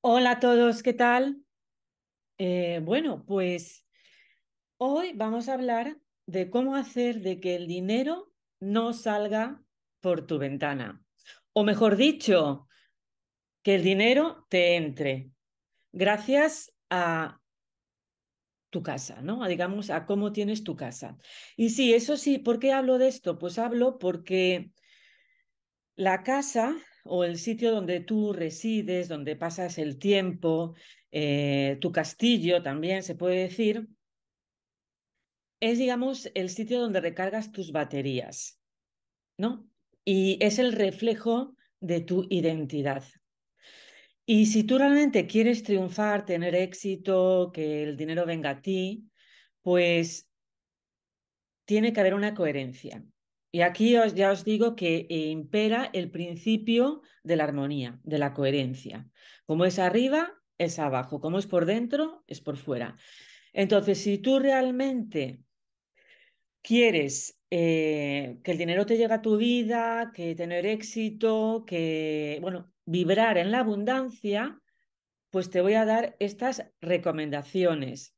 Hola a todos, ¿qué tal? Eh, bueno, pues hoy vamos a hablar de cómo hacer de que el dinero no salga por tu ventana. O mejor dicho, que el dinero te entre gracias a tu casa, ¿no? digamos, a cómo tienes tu casa. Y sí, eso sí, ¿por qué hablo de esto? Pues hablo porque la casa o el sitio donde tú resides, donde pasas el tiempo, eh, tu castillo también se puede decir, es, digamos, el sitio donde recargas tus baterías, ¿no? Y es el reflejo de tu identidad. Y si tú realmente quieres triunfar, tener éxito, que el dinero venga a ti, pues tiene que haber una coherencia. Y aquí ya os digo que eh, impera el principio de la armonía, de la coherencia. Como es arriba, es abajo. Como es por dentro, es por fuera. Entonces, si tú realmente quieres eh, que el dinero te llegue a tu vida, que tener éxito, que, bueno, vibrar en la abundancia, pues te voy a dar estas recomendaciones.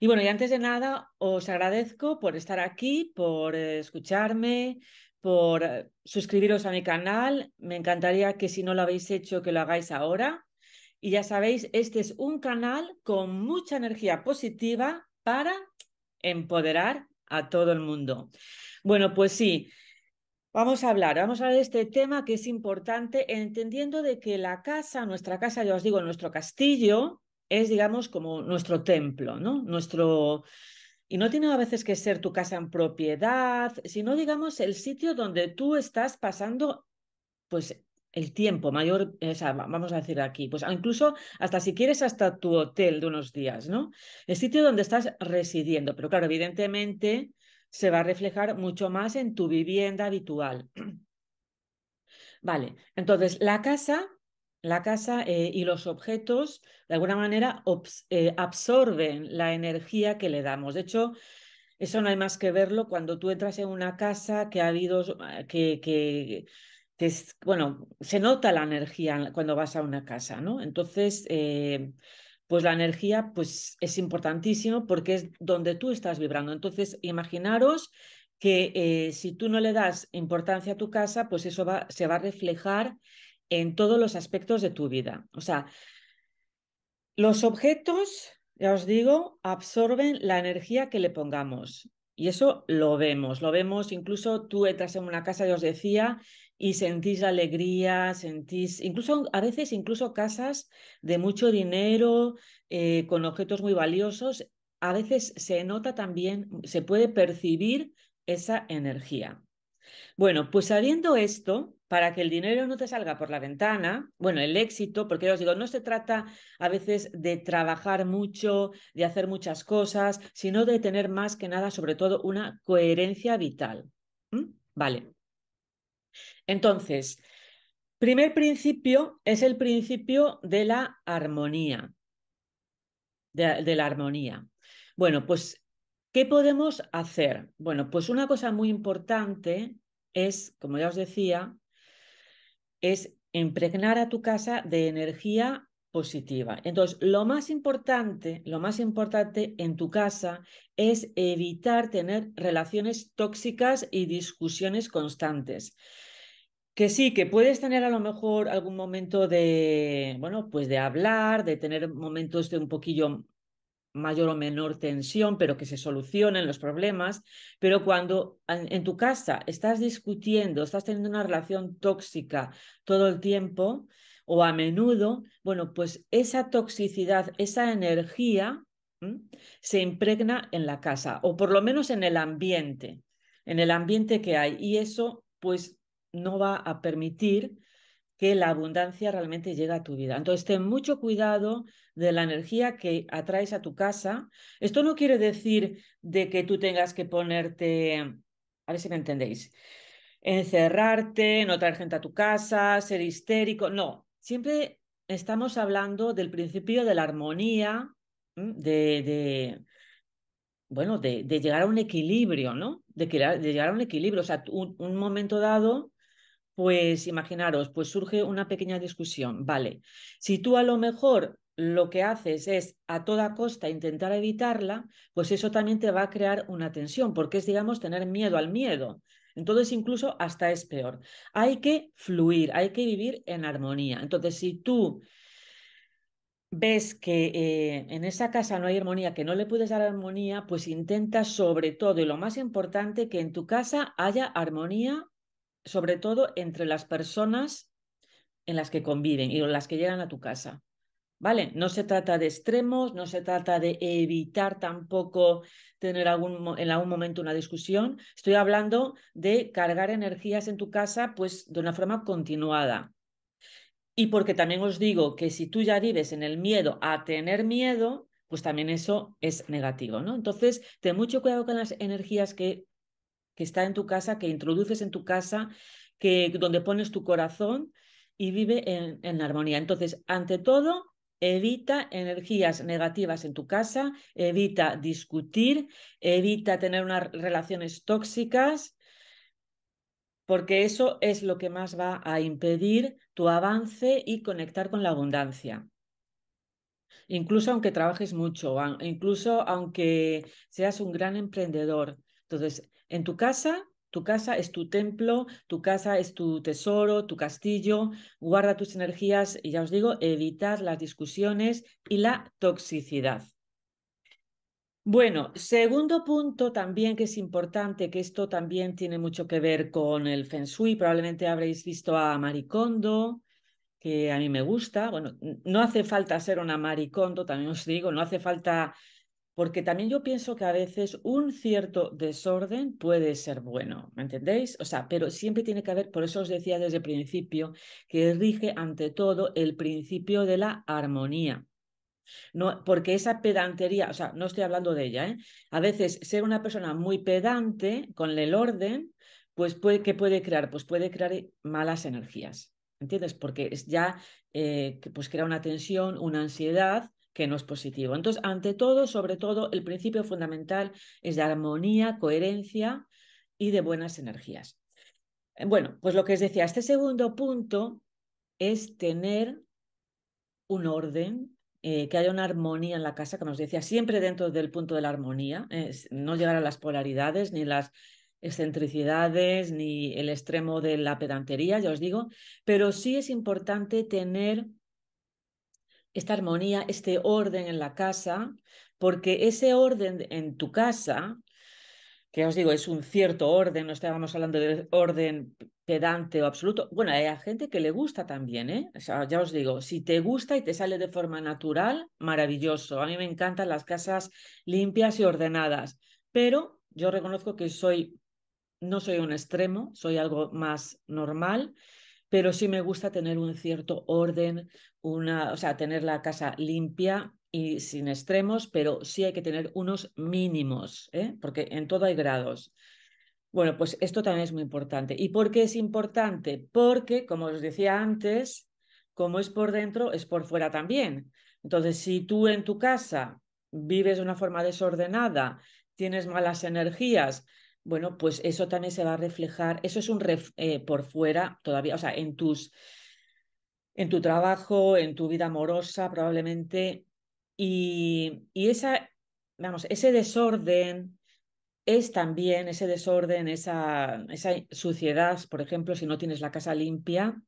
Y bueno, y antes de nada, os agradezco por estar aquí, por escucharme, por eh, suscribiros a mi canal. Me encantaría que si no lo habéis hecho, que lo hagáis ahora. Y ya sabéis, este es un canal con mucha energía positiva para empoderar a todo el mundo. Bueno, pues sí, Vamos a hablar, vamos a hablar de este tema que es importante, entendiendo de que la casa, nuestra casa, ya os digo, nuestro castillo, es, digamos, como nuestro templo, ¿no? Nuestro... Y no tiene a veces que ser tu casa en propiedad, sino, digamos, el sitio donde tú estás pasando, pues, el tiempo mayor, vamos a decir aquí, pues incluso hasta si quieres hasta tu hotel de unos días, ¿no? El sitio donde estás residiendo, pero claro, evidentemente se va a reflejar mucho más en tu vivienda habitual. Vale, entonces la casa la casa eh, y los objetos, de alguna manera, eh, absorben la energía que le damos. De hecho, eso no hay más que verlo cuando tú entras en una casa que ha habido, eh, que, bueno, se nota la energía cuando vas a una casa, ¿no? Entonces, pues la energía pues, es importantísimo porque es donde tú estás vibrando. Entonces, imaginaros que si tú no le das importancia a tu casa, pues eso va, se va a reflejar en todos los aspectos de tu vida. O sea, los objetos, ya os digo, absorben la energía que le pongamos. Y eso lo vemos, lo vemos incluso tú entras en una casa, ya os decía, y sentís alegría, sentís, incluso a veces incluso casas de mucho dinero, eh, con objetos muy valiosos, a veces se nota también, se puede percibir esa energía. Bueno, pues sabiendo esto, para que el dinero no te salga por la ventana, bueno, el éxito, porque ya os digo, no se trata a veces de trabajar mucho, de hacer muchas cosas, sino de tener más que nada, sobre todo, una coherencia vital. Vale. Entonces, primer principio es el principio de la armonía. de la armonía. Bueno, pues ¿Qué podemos hacer? Bueno, pues una cosa muy importante es, como ya os decía, es impregnar a tu casa de energía positiva. Entonces, lo más importante, lo más importante en tu casa es evitar tener relaciones tóxicas y discusiones constantes. Que sí, que puedes tener a lo mejor algún momento de, bueno, pues de hablar, de tener momentos de un poquillo mayor o menor tensión, pero que se solucionen los problemas. Pero cuando en, tu casa estás discutiendo, estás teniendo una relación tóxica todo el tiempo o a menudo, bueno, pues esa toxicidad, esa energía se impregna en la casa o por lo menos en el ambiente, en el ambiente que hay. Y eso, pues, no va a permitir que la abundancia realmente llega a tu vida. Entonces, ten mucho cuidado de la energía que atraes a tu casa. Esto no quiere decir de que tú tengas que ponerte, a ver si me entendéis, encerrarte, no traer gente a tu casa, ser histérico. No, siempre estamos hablando del principio de la armonía, de, de bueno, de, llegar a un equilibrio, ¿no? De, llegar a un equilibrio, o sea, un momento dado pues imaginaros, pues surge una pequeña discusión, ¿vale? Si tú a lo mejor lo que haces es a toda costa intentar evitarla, pues eso también te va a crear una tensión, porque es, digamos, tener miedo al miedo. Entonces, incluso hasta es peor. Hay que fluir, hay que vivir en armonía. Entonces, si tú ves que eh, en esa casa no hay armonía, que no le puedes dar armonía, pues intenta sobre todo y lo más importante que en tu casa haya armonía sobre todo entre las personas en las que conviven y las que llegan a tu casa. ¿Vale? No se trata de extremos, no se trata de evitar tampoco tener algún, en algún momento una discusión. Estoy hablando de cargar energías en tu casa pues de una forma continuada. Y porque también os digo que si tú ya vives en el miedo a tener miedo, pues también eso es negativo, ¿no? Entonces, ten mucho cuidado con las energías que que está en tu casa, que introduces en tu casa, que, donde pones tu corazón y vive en, armonía. Entonces, ante todo, Evita energías negativas en tu casa, evita discutir, evita tener unas relaciones tóxicas, porque eso es lo que más va a impedir tu avance y conectar con la abundancia. Incluso aunque trabajes mucho, incluso aunque seas un gran emprendedor. Entonces, en tu casa, tu casa es tu templo, tu casa es tu tesoro, tu castillo. Guarda tus energías y ya os digo, evitar las discusiones y la toxicidad. Bueno, segundo punto también que es importante, que esto también tiene mucho que ver con el Feng Shui. Probablemente habréis visto a Maricondo, que a mí me gusta. Bueno, no hace falta ser una Maricondo, también os digo, no hace falta porque también yo pienso que a veces un cierto desorden puede ser bueno, ¿me entendéis? O sea, pero siempre tiene que haber, por eso os decía desde el principio, que rige ante todo el principio de la armonía. porque esa pedantería, o sea, no estoy hablando de ella, ¿eh? a veces ser una persona muy pedante con el orden, pues puede, ¿qué puede crear? Pues puede crear eh, malas energías, ¿entiendes? Porque ya eh, pues crea una tensión, una ansiedad que no es positivo. Entonces, ante todo, sobre todo, el principio fundamental es de armonía, coherencia y de buenas energías. Eh, bueno, pues lo que os decía, este segundo punto es tener un orden, eh, que haya una armonía en la casa, como os decía, siempre dentro del punto de la armonía, no llegar a las polaridades ni las excentricidades ni el extremo de la pedantería, ya os digo, pero sí es importante tener esta armonía, este orden en la casa, porque ese orden en tu casa, que os digo, es un cierto orden, no estábamos hablando de orden pedante o absoluto. Bueno, hay gente que le gusta también, ¿eh? ya os digo, si te gusta y te sale de forma natural, maravilloso. A mí me encantan las casas limpias y ordenadas, pero yo reconozco que soy, no soy un extremo, soy algo más normal pero sí me gusta tener un cierto orden, una, o sea, tener la casa limpia y sin extremos, pero sí hay que tener unos mínimos, ¿eh? porque en todo hay grados. Bueno, pues esto también es muy importante. ¿Y por qué es importante? Porque, como os decía antes, como es por dentro, es por fuera también. Entonces, si tú en tu casa vives de una forma desordenada, tienes malas energías, bueno, pues eso también se va a reflejar, eso es un ref, eh, por fuera todavía, o sea, en tus, en tu trabajo, en tu vida amorosa probablemente, y, y esa, vamos, ese desorden es también ese desorden, esa, esa suciedad, por ejemplo, si no tienes la casa limpia,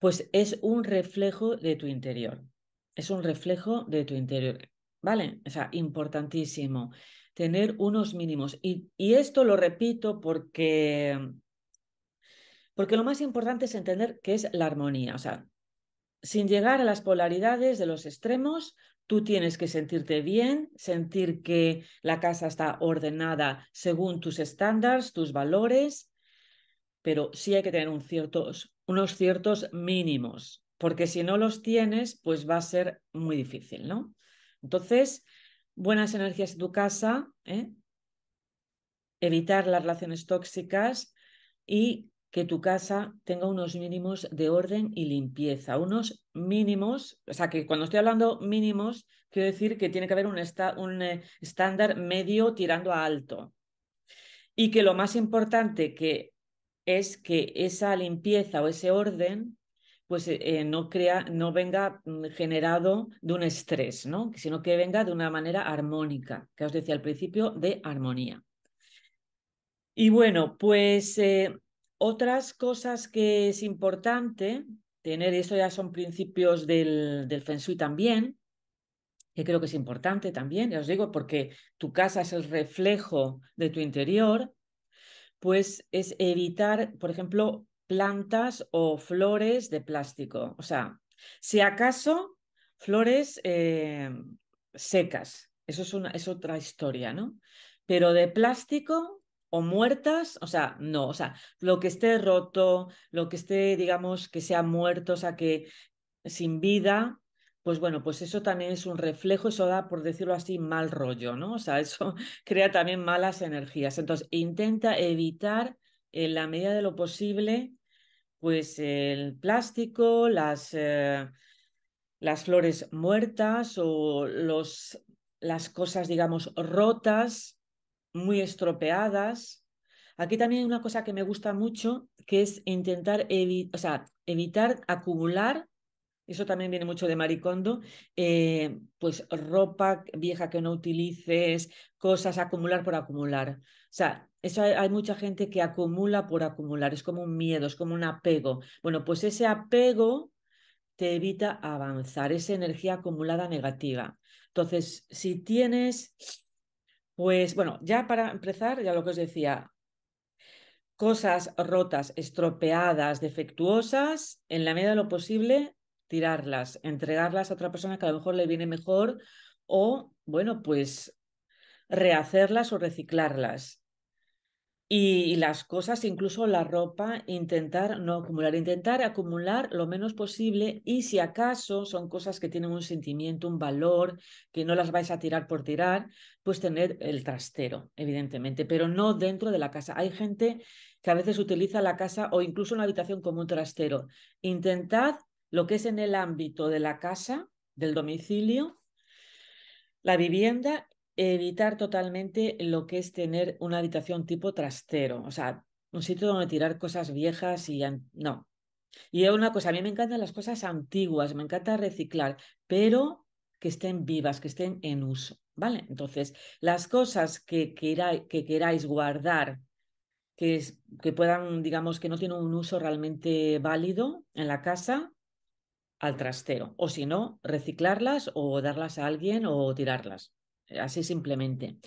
pues es un reflejo de tu interior, es un reflejo de tu interior, ¿vale? O sea, importantísimo tener unos mínimos. Y, esto lo repito porque, porque lo más importante es entender qué es la armonía. O sea, sin llegar a las polaridades de los extremos, tú tienes que sentirte bien, sentir que la casa está ordenada según tus estándares, tus valores, pero sí hay que tener unos ciertos mínimos, porque si no los tienes, pues va a ser muy difícil, ¿no? Entonces, buenas energías en tu casa, ¿eh? evitar las relaciones tóxicas y que tu casa tenga unos mínimos de orden y limpieza, unos mínimos, o sea, que cuando estoy hablando mínimos, quiero decir que tiene que haber un, un eh, estándar medio tirando a alto. Y que lo más importante que es que esa limpieza o ese orden pues eh, eh, no, crea, no venga mm, generado de un estrés, ¿no? sino que venga de una manera armónica, que os decía al principio, de armonía. Y bueno, pues eh, otras cosas que es importante tener, y esto ya son principios del, del Feng Shui también, que creo que es importante también, ya os digo, porque tu casa es el reflejo de tu interior, pues es evitar, por ejemplo, plantas o flores de plástico. O sea, si acaso flores eh, secas, eso es, una, es otra historia, ¿no? Pero de plástico o muertas, o sea, no, o sea, lo que esté roto, lo que esté, digamos, que sea muerto, o sea, que sin vida, pues bueno, pues eso también es un reflejo, eso da, por decirlo así, mal rollo, ¿no? O sea, eso crea también malas energías. Entonces, intenta evitar en la medida de lo posible pues el plástico, las, eh, las flores muertas o los, las cosas, digamos, rotas, muy estropeadas. Aquí también hay una cosa que me gusta mucho, que es intentar evitar acumular, eso también viene mucho de Maricondo, eh, pues ropa vieja que no utilices, cosas acumular por acumular. O sea, eso hay, mucha gente que acumula por acumular, es como un miedo, es como un apego. Bueno, pues ese apego te evita avanzar, esa energía acumulada negativa. Entonces, si tienes, pues bueno, ya para empezar, ya lo que os decía, cosas rotas, estropeadas, defectuosas, en la medida de lo posible, tirarlas, entregarlas a otra persona que a lo mejor le viene mejor o, bueno, pues rehacerlas o reciclarlas y, las cosas, incluso la ropa, intentar no acumular, intentar acumular lo menos posible y si acaso son cosas que tienen un sentimiento, un valor, que no las vais a tirar por tirar, pues tener el trastero, evidentemente, pero no dentro de la casa. Hay gente que a veces utiliza la casa o incluso una habitación como un trastero. Intentad lo que es en el ámbito de la casa, del domicilio, la vivienda evitar totalmente lo que es tener una habitación tipo trastero, o sea, un sitio donde tirar cosas viejas y no. Y es una cosa, a mí me encantan las cosas antiguas, me encanta reciclar, pero que estén vivas, que estén en uso, ¿vale? Entonces, las cosas que, queráis, que queráis guardar, que, que puedan, digamos, que no tienen un uso realmente válido en la casa, al trastero. O si no, reciclarlas o darlas a alguien o tirarlas. Eh, así simplemente.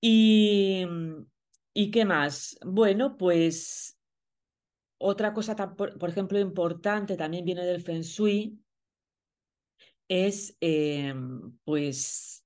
Y, mm, ¿y qué más? Bueno, pues otra cosa, por, ejemplo, importante también viene del Feng Shui, es em, pues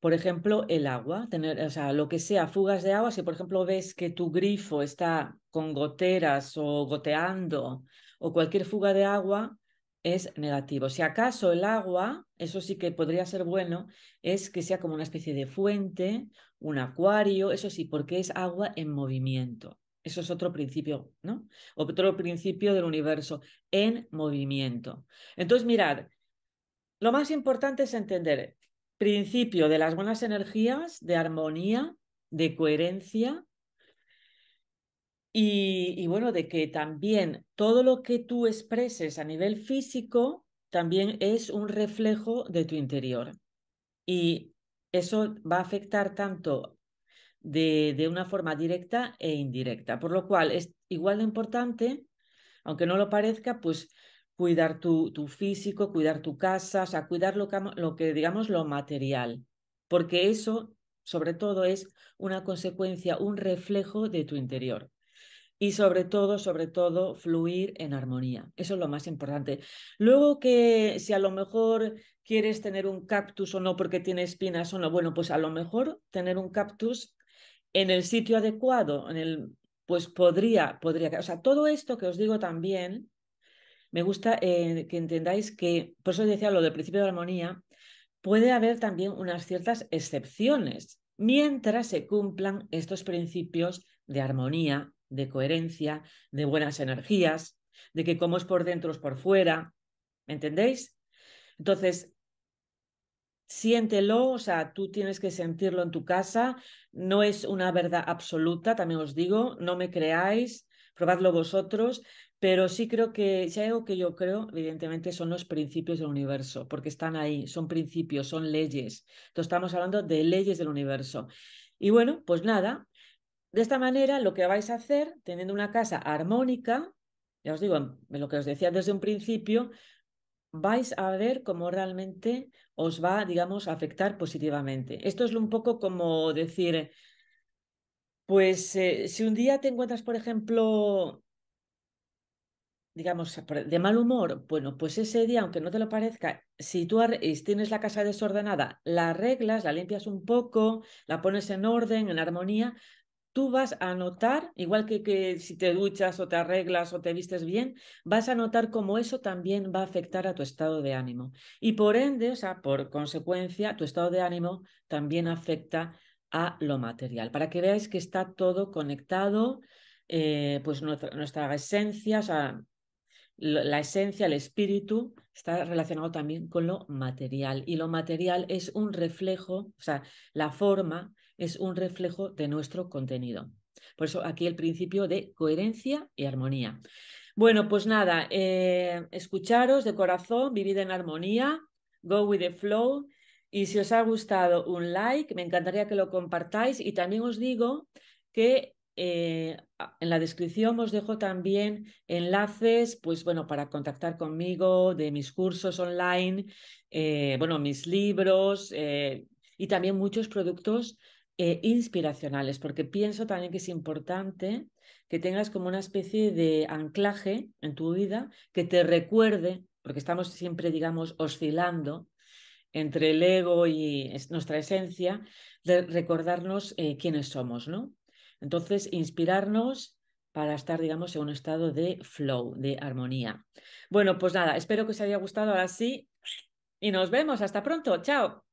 por ejemplo, el agua, tener, o sea, lo que sea, fugas de agua, si por ejemplo ves que tu grifo está con goteras o goteando o cualquier fuga de agua, es negativo. Si acaso el agua, eso sí que podría ser bueno, es que sea como una especie de fuente, un acuario, eso sí, porque es agua en movimiento. Eso es otro principio, ¿no? Otro principio del universo, en movimiento. Entonces, mirad, lo más importante es entender principio de las buenas energías, de armonía, de coherencia, y, bueno, de que también todo lo que tú expreses a nivel físico también es un reflejo de tu interior. Y eso va a afectar tanto de, de una forma directa e indirecta. Por lo cual es igual de importante, aunque no lo parezca, pues cuidar tu, tu físico, cuidar tu casa, o sea, cuidar lo que digamos lo material. Porque eso, sobre todo, es una consecuencia, un reflejo de tu interior y sobre todo, sobre todo, fluir en armonía. Eso es lo más importante. Luego que si a lo mejor quieres tener un cactus o no porque tiene espinas o no, bueno, pues a lo mejor tener un cactus en el sitio adecuado, en el, pues podría, podría, o sea, todo esto que os digo también, me gusta eh, que entendáis que, por eso decía lo del principio de armonía, puede haber también unas ciertas excepciones mientras se cumplan estos principios de armonía de coherencia, de buenas energías, de que como es por dentro es por fuera. ¿Me entendéis? Entonces, siéntelo, o sea, tú tienes que sentirlo en tu casa. No es una verdad absoluta, también os digo, no me creáis, probadlo vosotros, pero sí creo que, si hay algo que yo creo, evidentemente son los principios del universo, porque están ahí, son principios, son leyes. Entonces estamos hablando de leyes del universo. Y bueno, pues nada, de esta manera, lo que vais a hacer, teniendo una casa armónica, ya os digo, lo que os decía desde un principio, vais a ver cómo realmente os va, digamos, a afectar positivamente. Esto es un poco como decir, pues eh, si un día te encuentras, por ejemplo, digamos, de mal humor, bueno, pues ese día, aunque no te lo parezca, si tú tienes la casa desordenada, la arreglas, la limpias un poco, la pones en orden, en armonía, tú vas a notar, igual que, si te duchas o te arreglas o te vistes bien, vas a notar cómo eso también va a afectar a tu estado de ánimo. Y por ende, o sea, por consecuencia, tu estado de ánimo también afecta a lo material, para que veáis que está todo conectado, eh, pues nuestra esencia, o sea, la esencia, el espíritu, está relacionado también con lo material. Y lo material es un reflejo, o sea, la forma es un reflejo de nuestro contenido. Por eso aquí el principio de coherencia y armonía. Bueno, pues nada, eh, escucharos de corazón, vivid en armonía, go with the flow. Y si os ha gustado un like, me encantaría que lo compartáis. Y también os digo que eh, en la descripción os dejo también enlaces, pues bueno, para contactar conmigo de mis cursos online, eh, bueno, mis libros eh, y también muchos productos inspiracionales, porque pienso también que es importante que tengas como una especie de anclaje en tu vida que te recuerde, porque estamos siempre, digamos, oscilando entre el ego y nuestra esencia, de recordarnos quiénes somos, ¿no? Entonces, inspirarnos para estar, digamos, en un estado de flow, de armonía. Bueno, pues nada, espero que os haya gustado ahora sí y nos vemos. Hasta pronto. Chao.